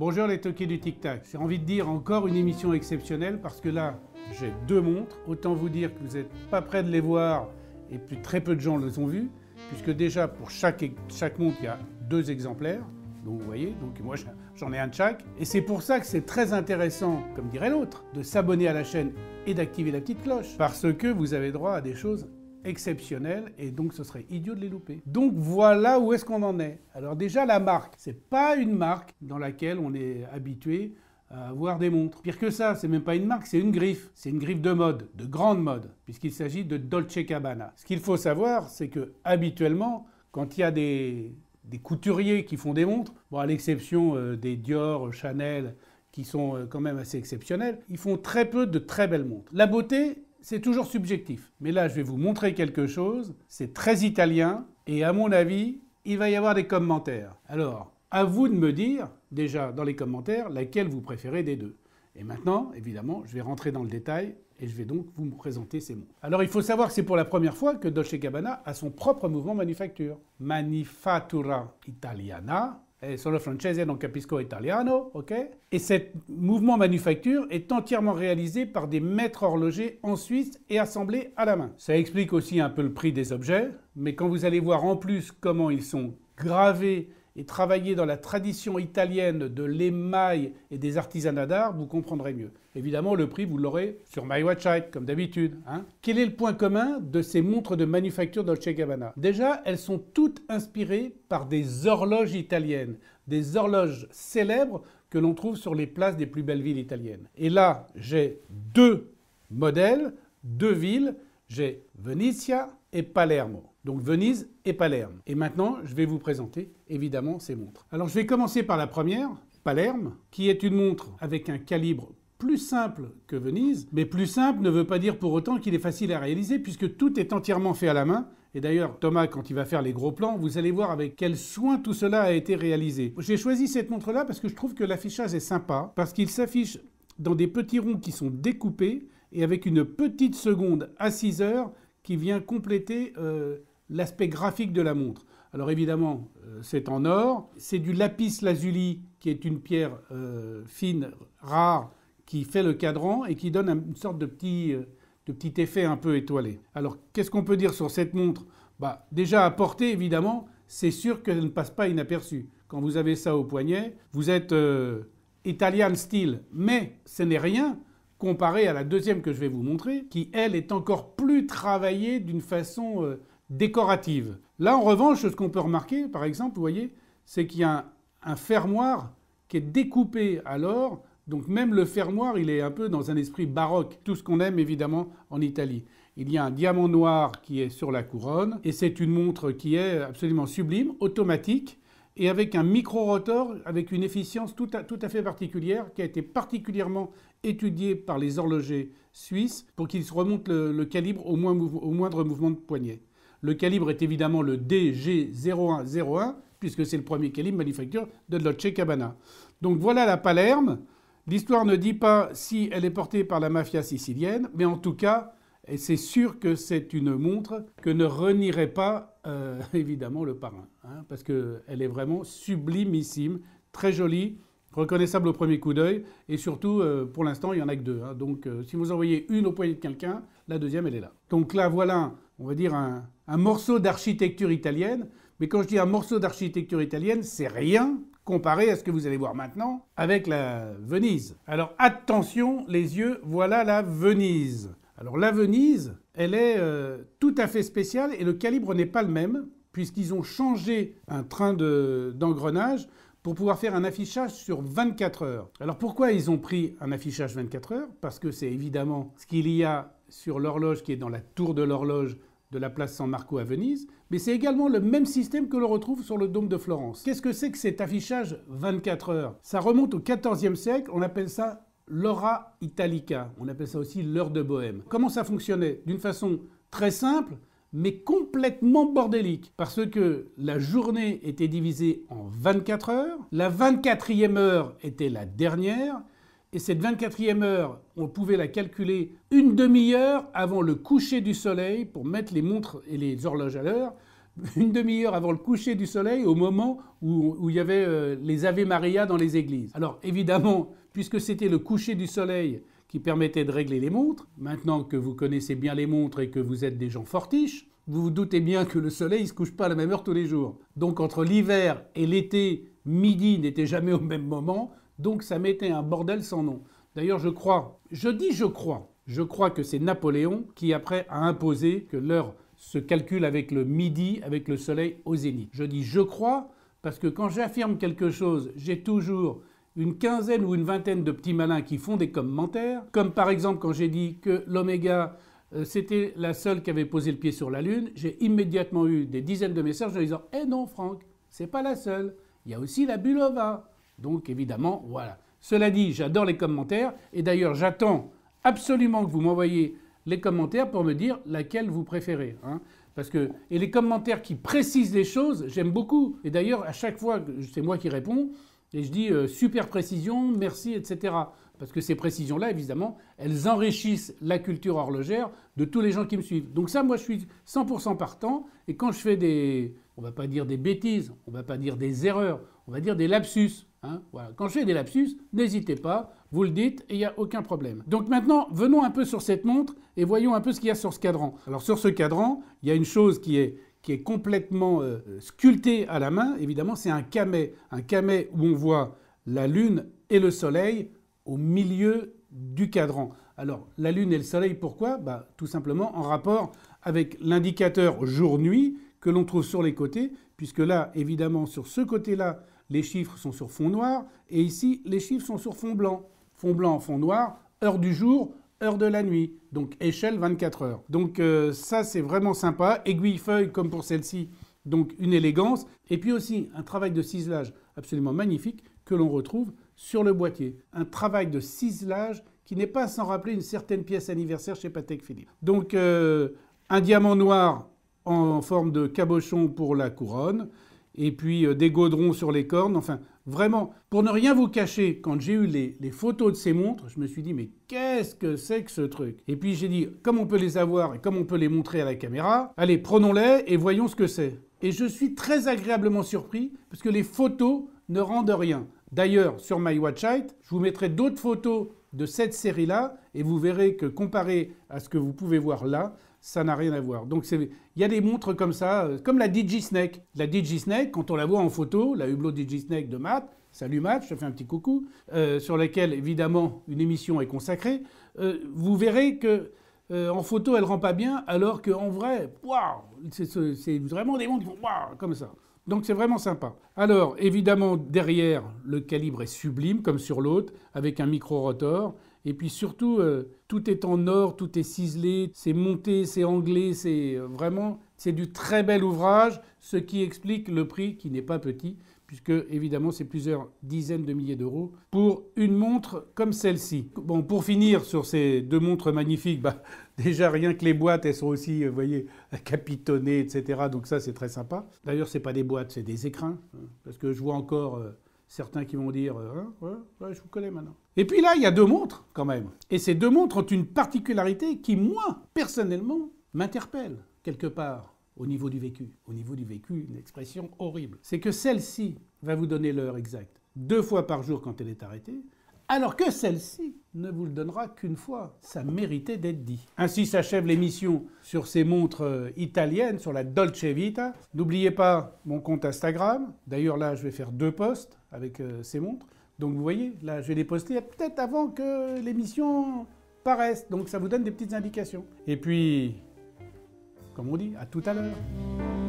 Bonjour les toqués du Tic Tac. J'ai envie de dire encore une émission exceptionnelle parce que là, j'ai deux montres. Autant vous dire que vous n'êtes pas près de les voir et puis très peu de gens les ont vues, puisque déjà pour chaque, chaque montre, il y a deux exemplaires. Donc vous voyez, donc moi j'en ai un de chaque. Et c'est pour ça que c'est très intéressant, comme dirait l'autre, de s'abonner à la chaîne et d'activer la petite cloche. Parce que vous avez droit à des choses exceptionnelles et donc ce serait idiot de les louper. Donc voilà où est-ce qu'on en est. Alors déjà la marque, c'est pas une marque dans laquelle on est habitué à voir des montres. Pire que ça, c'est même pas une marque, c'est une griffe. C'est une griffe de mode, de grande mode, puisqu'il s'agit de Dolce cabana Ce qu'il faut savoir, c'est que habituellement, quand il y a des, couturiers qui font des montres, bon, à l'exception euh, des Dior, Chanel, qui sont euh, quand même assez exceptionnels, ils font très peu de très belles montres. La beauté, c'est toujours subjectif. Mais là, je vais vous montrer quelque chose. C'est très italien. Et à mon avis, il va y avoir des commentaires. Alors, à vous de me dire, déjà dans les commentaires, laquelle vous préférez des deux. Et maintenant, évidemment, je vais rentrer dans le détail et je vais donc vous présenter ces mots. Alors, il faut savoir que c'est pour la première fois que Dolce Gabbana a son propre mouvement manufacture. Manifatura Italiana, et eh, solo francese capisco italiano, ok Et ce mouvement manufacture est entièrement réalisé par des maîtres horlogers en Suisse et assemblé à la main. Ça explique aussi un peu le prix des objets, mais quand vous allez voir en plus comment ils sont gravés et travailler dans la tradition italienne de l'émail et des artisanats d'art, vous comprendrez mieux. Évidemment, le prix, vous l'aurez sur My comme d'habitude. Hein. Quel est le point commun de ces montres de manufacture Dolce Gabbana Déjà, elles sont toutes inspirées par des horloges italiennes, des horloges célèbres que l'on trouve sur les places des plus belles villes italiennes. Et là, j'ai deux modèles, deux villes, j'ai Venise et Palermo donc Venise et Palerme. Et maintenant, je vais vous présenter évidemment ces montres. Alors je vais commencer par la première, Palerme, qui est une montre avec un calibre plus simple que Venise, mais plus simple ne veut pas dire pour autant qu'il est facile à réaliser puisque tout est entièrement fait à la main. Et d'ailleurs, Thomas, quand il va faire les gros plans, vous allez voir avec quel soin tout cela a été réalisé. J'ai choisi cette montre-là parce que je trouve que l'affichage est sympa, parce qu'il s'affiche dans des petits ronds qui sont découpés et avec une petite seconde à 6 heures qui vient compléter euh, l'aspect graphique de la montre. Alors évidemment, euh, c'est en or. C'est du lapis lazuli, qui est une pierre euh, fine, rare, qui fait le cadran et qui donne une sorte de petit, euh, de petit effet un peu étoilé. Alors qu'est-ce qu'on peut dire sur cette montre bah, Déjà à portée, évidemment, c'est sûr qu'elle ne passe pas inaperçue. Quand vous avez ça au poignet, vous êtes Italian style. Mais ce n'est rien comparé à la deuxième que je vais vous montrer, qui elle est encore plus travaillée d'une façon décorative. Là, en revanche, ce qu'on peut remarquer, par exemple, vous voyez, c'est qu'il y a un, fermoir qui est découpé à l'or. Donc même le fermoir, il est un peu dans un esprit baroque, tout ce qu'on aime évidemment en Italie. Il y a un diamant noir qui est sur la couronne, et c'est une montre qui est absolument sublime, automatique, et avec un micro-rotor, avec une efficience tout à, tout à fait particulière, qui a été particulièrement étudiée par les horlogers suisses pour qu'ils remontent le, le, calibre au, moins, au moindre mouvement de poignet. Le calibre est évidemment le DG0101, puisque c'est le premier calibre manufacture de Dolce Cabana. Donc voilà la Palerme. L'histoire ne dit pas si elle est portée par la mafia sicilienne, mais en tout cas, c'est sûr que c'est une montre que ne renierait pas euh, évidemment le parrain, hein, parce qu'elle est vraiment sublimissime, très jolie reconnaissable au premier coup d'œil. Et surtout, euh, pour l'instant, il n'y en a que deux. Hein. Donc, euh, si vous envoyez une au poignet de quelqu'un, la deuxième, elle est là. Donc là, voilà, on va dire, un, morceau d'architecture italienne. Mais quand je dis un morceau d'architecture italienne, c'est rien comparé à ce que vous allez voir maintenant avec la Venise. Alors attention, les yeux, voilà la Venise. Alors la Venise, elle est euh, tout à fait spéciale et le calibre n'est pas le même puisqu'ils ont changé un train d'engrenage pour pouvoir faire un affichage sur 24 heures. Alors pourquoi ils ont pris un affichage 24 heures Parce que c'est évidemment ce qu'il y a sur l'horloge qui est dans la tour de l'horloge de la place San Marco à Venise, mais c'est également le même système que l'on retrouve sur le dôme de Florence. Qu'est-ce que c'est que cet affichage 24 heures Ça remonte au XIVe siècle, on appelle ça l'ora italica, on appelle ça aussi l'heure de Bohème. Comment ça fonctionnait D'une façon très simple, mais complètement bordélique, parce que la journée était divisée en 24 heures, la 24e heure était la dernière, et cette 24e heure, on pouvait la calculer une demi-heure avant le coucher du soleil pour mettre les montres et les horloges à l'heure, une demi-heure avant le coucher du soleil, au moment où, il y avait euh, les Ave Maria dans les églises. Alors évidemment, puisque c'était le coucher du soleil, qui permettait de régler les montres. Maintenant que vous connaissez bien les montres et que vous êtes des gens fortiches, vous vous doutez bien que le soleil ne se couche pas à la même heure tous les jours. Donc entre l'hiver et l'été, midi n'était jamais au même moment, donc ça mettait un bordel sans nom. D'ailleurs, je crois, je dis je crois, je crois que c'est Napoléon qui après a imposé que l'heure se calcule avec le midi, avec le soleil au zénith. Je dis je crois parce que quand j'affirme quelque chose, j'ai toujours une quinzaine ou une vingtaine de petits malins qui font des commentaires, comme par exemple quand j'ai dit que l'oméga euh, c'était la seule qui avait posé le pied sur la Lune, j'ai immédiatement eu des dizaines de messages en disant Eh non, Franck, c'est pas la seule, il y a aussi la Bulova. Donc évidemment, voilà. Cela dit, j'adore les commentaires, et d'ailleurs j'attends absolument que vous m'envoyiez les commentaires pour me dire laquelle vous préférez. Hein. Parce que, et les commentaires qui précisent les choses, j'aime beaucoup. Et d'ailleurs, à chaque fois, c'est moi qui réponds, et je dis euh, super précision, merci, etc. Parce que ces précisions-là, évidemment, elles enrichissent la culture horlogère de tous les gens qui me suivent. Donc ça, moi, je suis 100% partant. Et quand je fais des, on ne va pas dire des bêtises, on va pas dire des erreurs, on va dire des lapsus. Hein, quand je fais des lapsus, n'hésitez pas, vous le dites et il n'y a aucun problème. Donc maintenant, venons un peu sur cette montre et voyons un peu ce qu'il y a sur ce cadran. Alors sur ce cadran, il y a une chose qui est qui est complètement euh, sculpté à la main, évidemment, c'est un camet. Un camet où on voit la Lune et le Soleil au milieu du cadran. Alors, la Lune et le Soleil, pourquoi bah, Tout simplement en rapport avec l'indicateur jour-nuit que l'on trouve sur les côtés, puisque là, évidemment, sur ce côté-là, les chiffres sont sur fond noir, et ici, les chiffres sont sur fond blanc. Fond blanc, fond noir, heure du jour, heure de la nuit. Donc échelle 24 heures. Donc euh, ça c'est vraiment sympa. Aiguille-feuille comme pour celle-ci, donc une élégance. Et puis aussi un travail de ciselage absolument magnifique que l'on retrouve sur le boîtier. Un travail de ciselage qui n'est pas sans rappeler une certaine pièce anniversaire chez Patek Philippe. Donc euh, un diamant noir en forme de cabochon pour la couronne, et puis euh, des gaudrons sur les cornes, enfin Vraiment, pour ne rien vous cacher, quand j'ai eu les, photos de ces montres, je me suis dit, mais qu'est-ce que c'est que ce truc Et puis j'ai dit, comme on peut les avoir et comme on peut les montrer à la caméra, allez, prenons-les et voyons ce que c'est. Et je suis très agréablement surpris, parce que les photos ne rendent rien. D'ailleurs, sur My je vous mettrai d'autres photos de cette série-là, et vous verrez que comparé à ce que vous pouvez voir là, ça n'a rien à voir. Donc il y a des montres comme ça, euh, comme la DigiSnake. La DigiSnake, quand on la voit en photo, la Hublot DigiSnake de Matt, salut Matt, je te fais un petit coucou, euh, sur laquelle évidemment une émission est consacrée, euh, vous verrez que en photo elle rend pas bien, alors qu'en vrai, waouh, c'est vraiment des montres qui font waouh comme ça. Donc c'est vraiment sympa. Alors évidemment derrière le calibre est sublime comme sur l'autre avec un micro rotor et puis surtout euh, tout est en or, tout est ciselé, c'est monté, c'est anglé, c'est euh, vraiment c'est du très bel ouvrage ce qui explique le prix qui n'est pas petit puisque évidemment c'est plusieurs dizaines de milliers d'euros pour une montre comme celle-ci. Bon, pour finir sur ces deux montres magnifiques, bah, déjà rien que les boîtes, elles sont aussi, vous euh, voyez, capitonnées, etc. Donc ça c'est très sympa. D'ailleurs c'est pas des boîtes, c'est des écrins, hein, parce que je vois encore euh, certains qui vont dire, euh, hein, je vous connais maintenant. Et puis là il y a deux montres quand même, et ces deux montres ont une particularité qui moi personnellement m'interpelle quelque part au niveau du vécu, au niveau du vécu, une expression horrible. C'est que celle-ci, va vous donner l'heure exacte deux fois par jour quand elle est arrêtée, alors que celle-ci ne vous le donnera qu'une fois. Ça méritait d'être dit. Ainsi s'achève l'émission sur ces montres euh, italiennes, sur la Dolce Vita. N'oubliez pas mon compte Instagram. D'ailleurs, là, je vais faire deux posts avec euh, ces montres. Donc, vous voyez, là, je vais les poster peut-être avant que l'émission paraisse. Donc, ça vous donne des petites indications. Et puis, comme on dit, à tout à l'heure.